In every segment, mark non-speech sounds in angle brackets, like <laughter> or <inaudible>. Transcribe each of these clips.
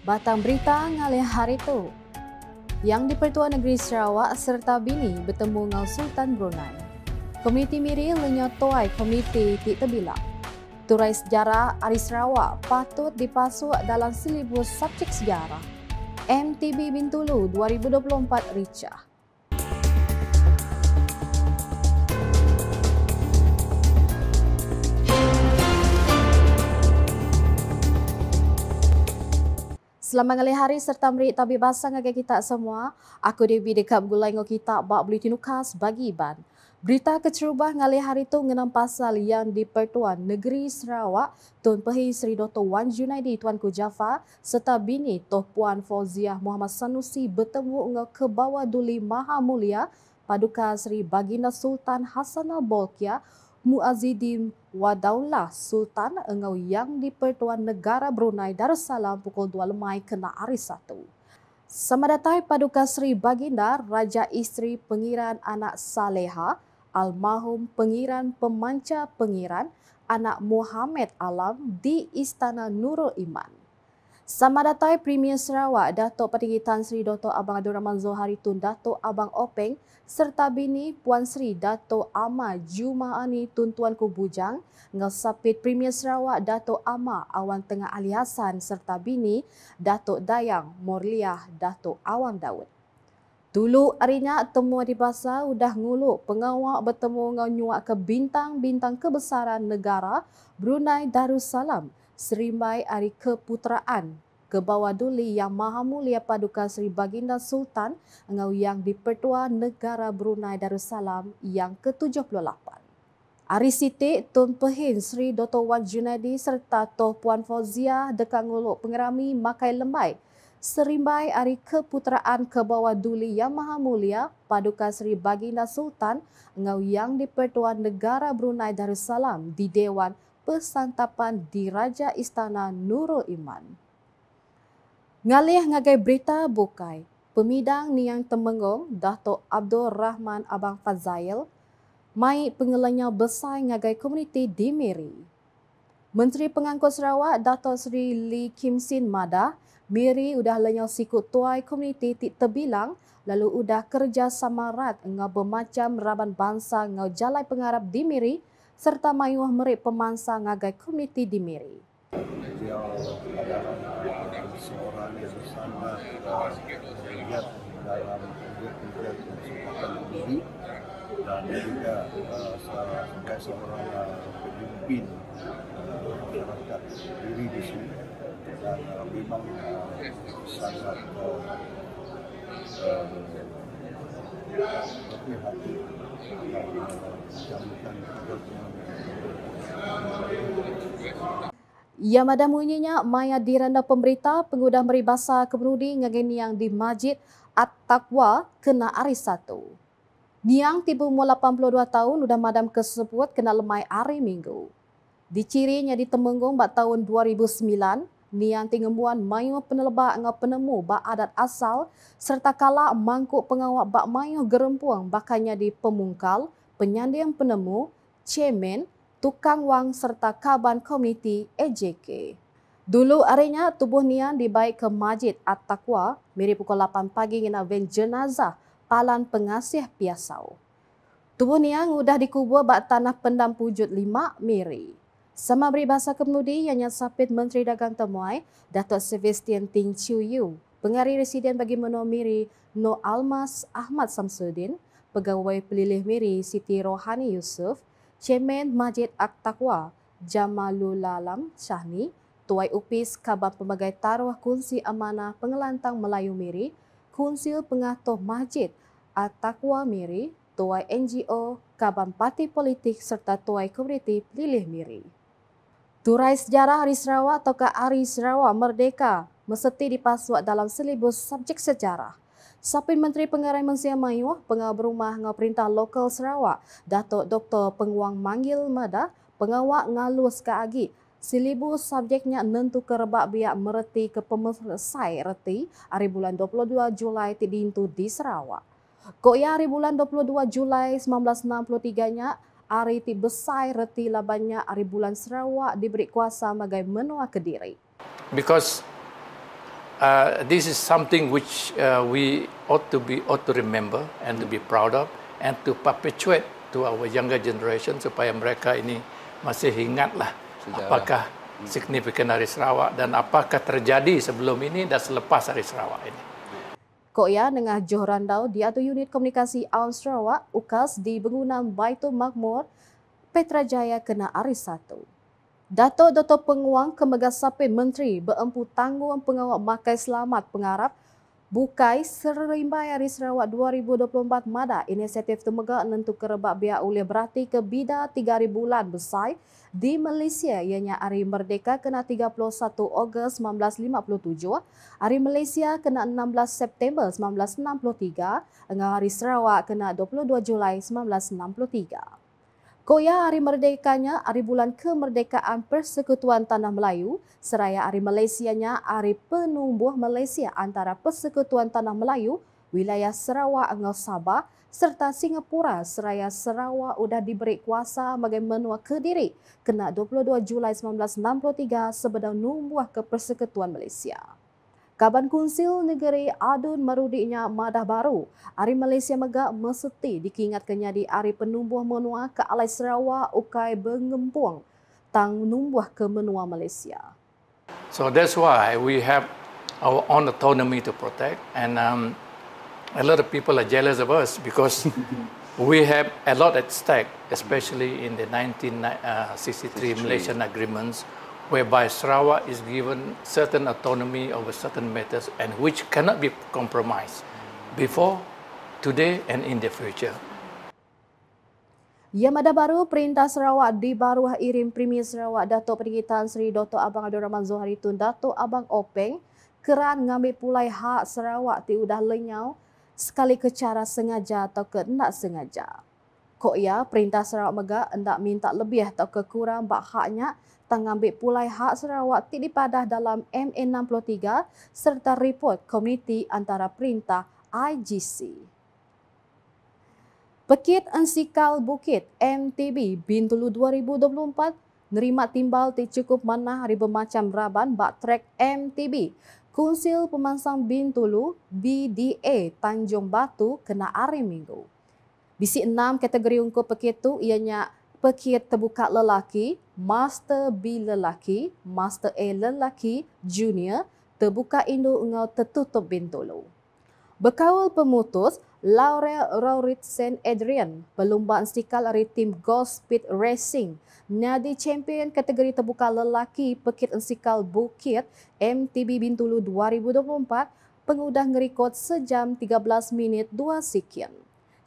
Batang berita ngalih hari itu. Yang di-Pertua Negeri Sarawak serta bini bertemu dengan Sultan Brunei. Komiti Miri lenyot komiti komuniti Tebila. Turai sejarah Ari Sarawak patut dipasuk dalam silibus subjek sejarah. MTB Bintulu 2024 Ricah. Selamat ngali hari serta merit tabi basang agak kita semua. Aku Dewi dekat gulai ngok kita bak beli tinukas bagi ban Berita kecerubah ngali hari tu ngenam pasal yang di Pertuan Negeri Sarawak Tun Pahi Sri Dr. Wan Junaidi Tuan Kujafa serta bini Toh Puan Fauziah Muhammad Sanusi bertemu ngok ke bawah duli Maha Mulia Paduka Sri Baginda Sultan Hasanah Bolkiah Muazzidin Wadaulah Sultan Engau Yang di-Pertuan Negara Brunei Darussalam pukul 2 lemai kena aris satu. Sama datang Paduka Sri Baginda Raja Isteri Pengiran Anak Saleha, Almarhum Pengiran Pemanca Pengiran Anak Muhammad Alam di Istana Nurul Iman. Sama datai Premier Sarawak, Dato' Petinggi Tan Sri Dato' Abang Abdul Rahman Zohari Tun, Dato' Abang Openg serta bini Puan Sri Dato' Ama Jumaani Tun Tuan Kubujang, Ngesapit Premier Sarawak Dato' Ama Awan Tengah aliasan serta bini Dato' Dayang Morliah Dato' Awan Daud. Dulu arinya temu di basa udah ngulu pengawak bertemu ngau nyuak ke bintang-bintang kebesaran negara Brunei Darussalam. Serimai Ari Keputeraan Kebawaduli Yang Maha Mulia Paduka Seri Baginda Sultan Engau Yang Dipertua Negara Brunei Darussalam Yang ke-78. Ari Siti Tun Pehin Sri Dr. Wan Junaidi serta Toh Puan Fauzia Dekanguluk Pengerami Makai Lembai Serimbai Ari Keputeraan Kebawah Duli Yang Maha Mulia Paduka Seri Baginda Sultan Engau Yang Dipertua Negara Brunei Darussalam di Dewan pesantapan di Raja Istana Nurul Iman. Ngalih ngagai berita bukai, pemidang yang temenggong Dato' Abdul Rahman Abang Fazail mai pengelanya besar ngagai komuniti di Miri. Menteri Pengangkut Sarawak Dato' Sri Lee Kim Sin Mada, Miri udah lenyau sikut tuai komuniti ti tebilang lalu udah kerja sama rat ngau bermacam raban bangsa ngau jalai pengarap di Miri – serta mayuah merik pemansa ngagai komiti di Miri. Ya madah munyinya maya diranda pemberita pengudah meribasa kemudi ngagin yang di masjid At-Taqwa kena ari satu. Niang tiba umur 82 tahun udah madam tersebut kena lemai hari minggu. Dicirinya di Temenggung bat tahun 2009, Nian tingembuan mayu penelebak ngau penemu ba adat asal serta kala mangkuk pengawak bak mayu gerempuang bakanya di pemungkal penyandian penemu cemen tukang wang serta kaban komuniti EJK. Dulu arenya tubuh Nian dibaik ke majid At-Taqwa mirip pukul 8 pagi ngena ven jenazah palan pengasih Piasau. Tubuh Nian sudah dikubur bak tanah pendam pujut lima miri. Sama beri bahasa kemudi yang yang sapit Menteri Dagang Temuai, Dato' Sebastian Ting Chiu Yu, pengari residen bagi menua miri No Almas Ahmad Samsudin, pegawai pelilih miri Siti Rohani Yusuf, Cemen Majid Aktaqwa, Jamalul Alam Syahni, Tuai Upis Kabar Pemegai Taruh Kunci Amanah Pengelantang Melayu Miri, Kunsil Pengatuh Masjid Atakwa Miri, Tuai NGO, Kabam Parti Politik serta Tuai Komuniti Lilih Miri. Turai sejarah Hari Sarawak atau ke Hari Sarawak Merdeka mesti dipasuk dalam silibus subjek sejarah. Sapin Menteri Pengarai Mensia Mayuh, Pengawal Berumah dengan Perintah Lokal Sarawak, Datuk Dr. Penguang Manggil Mada, Pengawal Ngalus ke Agi, silibus subjeknya nentu kerebak biak mereti ke pemersai reti hari bulan 22 Julai tidintu di Sarawak. Kok ya hari bulan 22 Julai 1963 nya Ari ti besai reti labanya Ari bulan Sarawak diberi kuasa magai menua kediri. Because uh, this is something which uh, we ought to be ought to remember and to be proud of and to perpetuate to our younger generation supaya mereka ini masih ingatlah Sejarah. apakah signifikan hari Sarawak dan apakah terjadi sebelum ini dan selepas hari Sarawak ini. Kok Ya Nengah Johor di diatur unit komunikasi Aun Sarawak UKAS di Bengunan Baitul Makmur Petra Jaya kena aris satu. Dato' Dato' Penguang Kemegah Menteri berempu tanggung pengawal makai selamat pengarap Bukai Serimbai Hari Sarawak 2024 Mada inisiatif temaga nentu kerebak biak oleh berarti ke bida 3000 bulan besai di Malaysia ianya hari merdeka kena 31 Ogos 1957 hari Malaysia kena 16 September 1963 dengan hari Sarawak kena 22 Julai 1963 Goya Hari Merdekanya, Hari Bulan Kemerdekaan Persekutuan Tanah Melayu, Seraya Hari Malaysianya, Hari Penumbuh Malaysia antara Persekutuan Tanah Melayu, Wilayah Sarawak Angau Sabah serta Singapura Seraya Sarawak sudah diberi kuasa bagi menua Kediri kena 22 Julai 1963 sebenar numbuh ke Persekutuan Malaysia. Kaban Kunsil Negeri Adun Marudinya Madah Baru, Ari Malaysia Megak Meseti dikingatkannya kenyadi Ari Penumbuh Menua ke Alai Sarawak Ukai Bengempuang Tang Numbuh ke Menua Malaysia. So that's why we have our own autonomy to protect and um, a lot of people are jealous of us because <laughs> we have a lot at stake, especially in the 1963 uh, Malaysian agreements whereby Sarawak is given certain autonomy over certain matters and which cannot be compromised before, today and in the future. Yang ada baru, Perintah Sarawak di Baruah Irim Premier Sarawak datuk Peringi Tan Sri Dato' Abang Abdul Rahman Zohari Tun Dato' Abang Openg keran ngambil pulai hak Sarawak ti udah lenyau sekali kecara sengaja atau ke tidak sengaja. Kok ya, perintah Sarawak Megah hendak minta lebih atau kekurang bak haknya tengambil pulai hak Sarawak ti dipadah dalam mn 63 serta report komiti antara perintah IGC. Pekit Ensikal Bukit MTB Bintulu 2024 nerima timbal ti cukup mana hari bermacam raban bak trek MTB. Kunsil Pemansang Bintulu BDA Tanjung Batu kena hari Minggu. Bisi enam kategori ungkup pekir tu ianya pekir terbuka lelaki, master B lelaki, master A lelaki, junior, terbuka indu engau tertutup bintulu. Bekawal pemutus, Laura Rorit St. Adrian, perlumbaan stikal dari tim Gold Speed Racing, nadi champion kategori terbuka lelaki pekit stikal Bukit MTB Bintulu 2024, pengudah ngerikot sejam 13 minit 2 sekian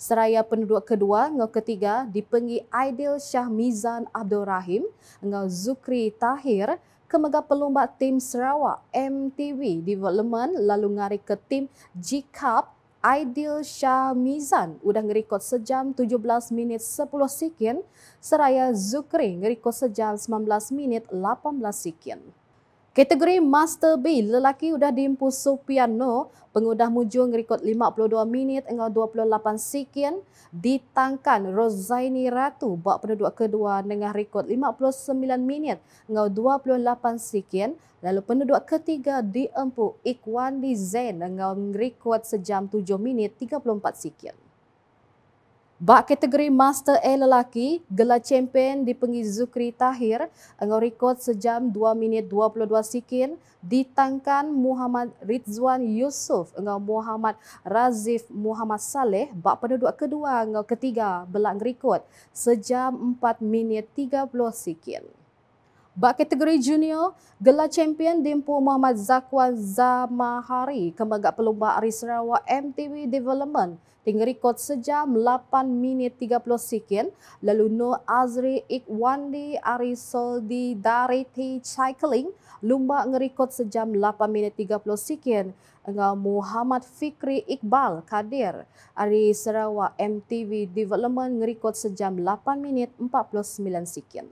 seraya penduduk kedua ngau ketiga dipenggi Aidil Shah Mizan Abdul Rahim ngau Zukri Tahir kemega pelumba tim Sarawak MTV Development lalu ngari ke tim G Cup Aidil Shah Mizan udah ngerikot sejam 17 minit 10 sekian seraya Zukri ngerikot sejam 19 minit 18 sekian. Kategori Master B, lelaki sudah diimpus Supiano, pengudah mujung rekod 52 minit dengan 28 sekian, ditangkan Rozaini Ratu buat penduduk kedua dengan rekod 59 minit dengan 28 sekian, lalu penduduk ketiga diempu Ikwandi Zain dengan rekod sejam 7 minit 34 sekian. Bak kategori Master A lelaki, gelar champion dipenggi Zukri Tahir dengan rekod sejam 2 minit 22 sikin ditangkan Muhammad Ridzwan Yusuf dengan Muhammad Razif Muhammad Saleh bak penduduk kedua dengan ketiga belakang rekod sejam 4 minit 30 sikin. Bak kategori junior, gelar champion Dimpu Muhammad Zakwan Zamahari kemegak pelumba Ari Sarawak MTV Development dengan rekod sejam 8 minit 30 sekian lalu Nur Azri Ikwandi Ari Soldi dari T Cycling lumba ngerekod sejam 8 minit 30 sekian dengan Muhammad Fikri Iqbal Kadir Ari Sarawak MTV Development ngerekod sejam 8 minit 49 sekian.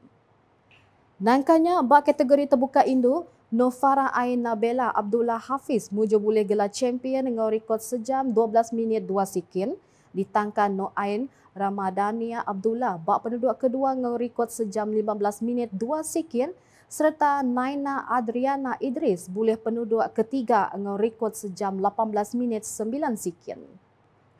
Nangkanya bak kategori terbuka indu, Nofara Ain Nabela Abdullah Hafiz mujur boleh gelar champion dengan rekod sejam 12 minit 2 sikin. Ditangkan No Ain Ramadania Abdullah bak penduduk kedua dengan rekod sejam 15 minit 2 sikin, serta Naina Adriana Idris boleh penduduk ketiga dengan rekod sejam 18 minit 9 sikin.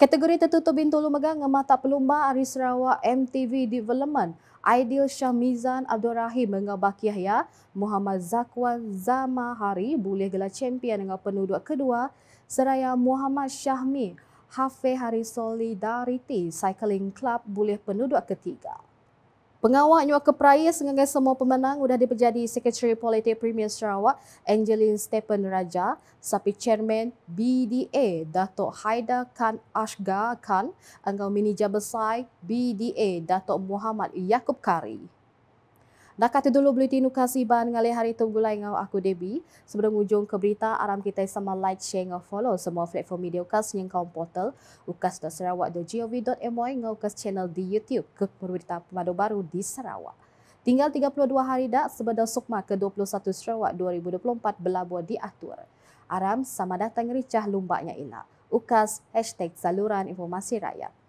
Kategori tertutup Bintu Lumegang Ngemah Pelumba Aris Sarawak MTV Development Aidil Syamizan Abdul Rahim dengan Baki Yahya Muhammad Zakwan Zamahari boleh gelar champion dengan penuduk kedua seraya Muhammad Syahmi Hafe Hari Solidarity Cycling Club boleh penuduk ketiga. Pengawal Nyua ke Peraya semua pemenang sudah diperjadi Secretary Politik Premier Sarawak Angeline Stephen Raja sampai Chairman BDA Datuk Haida Khan Ashgar Khan angkau Mini Jabesai BDA Datuk Muhammad Yaakob Kari. Dah kata dulu beli tinu kasih ban ngali hari tu gulai ngau aku debi. Sebelum ujung ke berita, aram kita sama like, share ngau follow semua platform media ukas yang kau portal ukas.sarawak.gov.my ngau ukas channel di YouTube ke berita pemadu baru di Sarawak. Tinggal 32 hari dah sebeda sukma ke 21 Sarawak 2024 belabuh diatur. Aram sama datang ricah lumbaknya ina. Ukas hashtag saluran informasi rakyat.